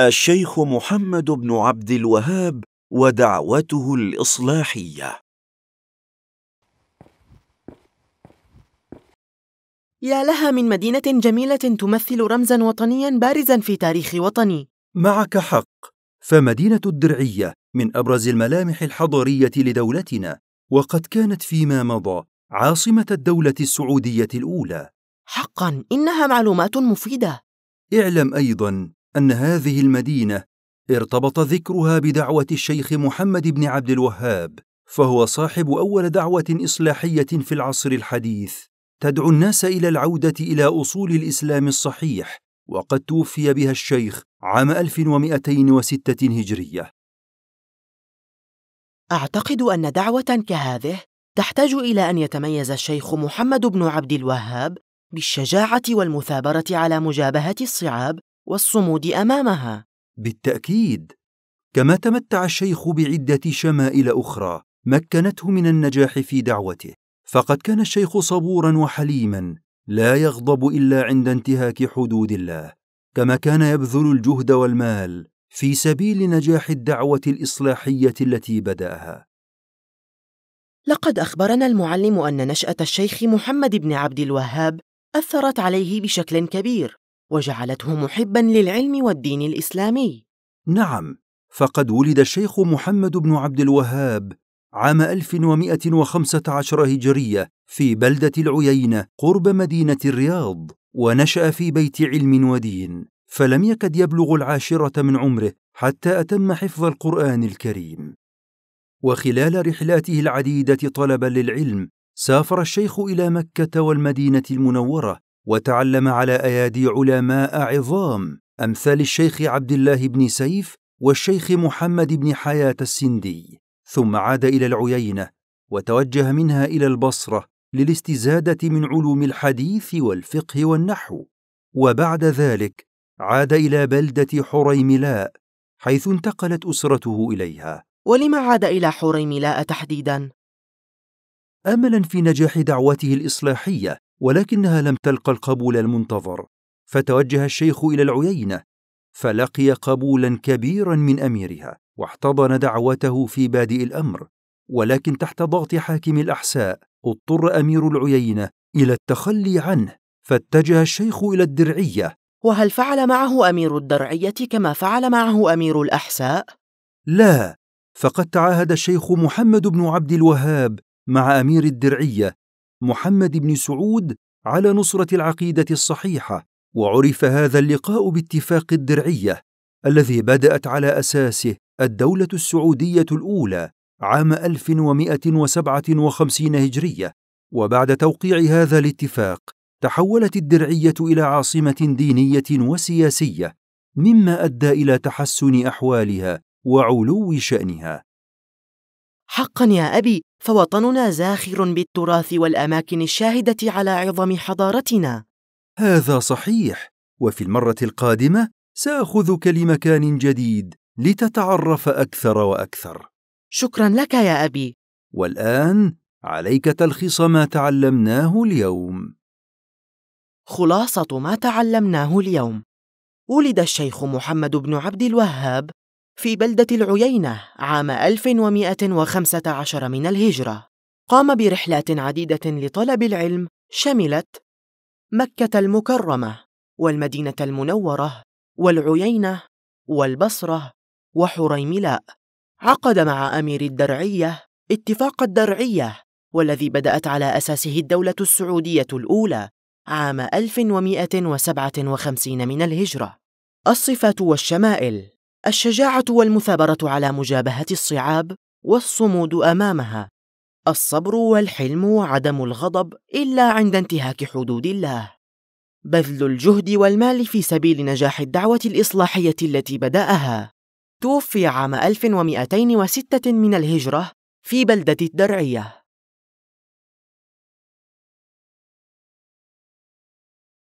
الشيخ محمد بن عبد الوهاب ودعوته الإصلاحية يا لها من مدينة جميلة تمثل رمزا وطنيا بارزا في تاريخ وطني معك حق فمدينة الدرعية من أبرز الملامح الحضارية لدولتنا وقد كانت فيما مضى عاصمة الدولة السعودية الأولى حقا إنها معلومات مفيدة اعلم أيضا ان هذه المدينه ارتبط ذكرها بدعوه الشيخ محمد بن عبد الوهاب فهو صاحب اول دعوه اصلاحيه في العصر الحديث تدعو الناس الى العوده الى اصول الاسلام الصحيح وقد توفي بها الشيخ عام 1206 هجريه اعتقد ان دعوه كهذه تحتاج الى ان يتميز الشيخ محمد بن عبد الوهاب بالشجاعه والمثابره على مجابهه الصعاب والصمود امامها بالتاكيد كما تمتع الشيخ بعده شمائل اخرى مكنته من النجاح في دعوته فقد كان الشيخ صبورا وحليما لا يغضب الا عند انتهاك حدود الله كما كان يبذل الجهد والمال في سبيل نجاح الدعوه الاصلاحيه التي بداها لقد اخبرنا المعلم ان نشاه الشيخ محمد بن عبد الوهاب اثرت عليه بشكل كبير وجعلته محبا للعلم والدين الاسلامي نعم فقد ولد الشيخ محمد بن عبد الوهاب عام 1115 هجرية في بلدة العيينة قرب مدينة الرياض، ونشأ في بيت علم ودين، فلم يكد يبلغ العاشرة من عمره حتى أتم حفظ القرآن الكريم. وخلال رحلاته العديدة طلبا للعلم، سافر الشيخ إلى مكة والمدينة المنورة، وتعلم على ايادي علماء عظام امثال الشيخ عبد الله بن سيف والشيخ محمد بن حياه السندي ثم عاد الى العيينه وتوجه منها الى البصره للاستزاده من علوم الحديث والفقه والنحو وبعد ذلك عاد الى بلده حريملاء حيث انتقلت اسرته اليها ولما عاد الى حريملاء تحديدا املا في نجاح دعوته الاصلاحيه ولكنها لم تلقى القبول المنتظر فتوجه الشيخ الى العيينه فلقي قبولا كبيرا من اميرها واحتضن دعوته في بادئ الامر ولكن تحت ضغط حاكم الاحساء اضطر امير العيينه الى التخلي عنه فاتجه الشيخ الى الدرعيه وهل فعل معه امير الدرعيه كما فعل معه امير الاحساء لا فقد تعاهد الشيخ محمد بن عبد الوهاب مع امير الدرعيه محمد بن سعود على نصرة العقيدة الصحيحة، وعرف هذا اللقاء باتفاق الدرعية الذي بدأت على أساسه الدولة السعودية الأولى عام 1157 هجرية، وبعد توقيع هذا الاتفاق تحولت الدرعية إلى عاصمة دينية وسياسية، مما أدى إلى تحسن أحوالها وعلو شأنها. حقا يا أبي فوطننا زاخر بالتراث والأماكن الشاهدة على عظم حضارتنا هذا صحيح وفي المرة القادمة سأخذك لمكان جديد لتتعرف أكثر وأكثر شكرا لك يا أبي والآن عليك تلخيص ما تعلمناه اليوم خلاصة ما تعلمناه اليوم ولد الشيخ محمد بن عبد الوهاب في بلدة العيينة عام 1115 من الهجرة قام برحلات عديدة لطلب العلم شملت مكة المكرمة والمدينة المنورة والعيينة والبصرة وحريملاء عقد مع أمير الدرعية اتفاق الدرعية والذي بدأت على أساسه الدولة السعودية الأولى عام 1157 من الهجرة الصفات والشمائل الشجاعة والمثابرة على مجابهة الصعاب والصمود أمامها الصبر والحلم وعدم الغضب إلا عند انتهاك حدود الله بذل الجهد والمال في سبيل نجاح الدعوة الإصلاحية التي بدأها توفي عام 1206 من الهجرة في بلدة الدرعية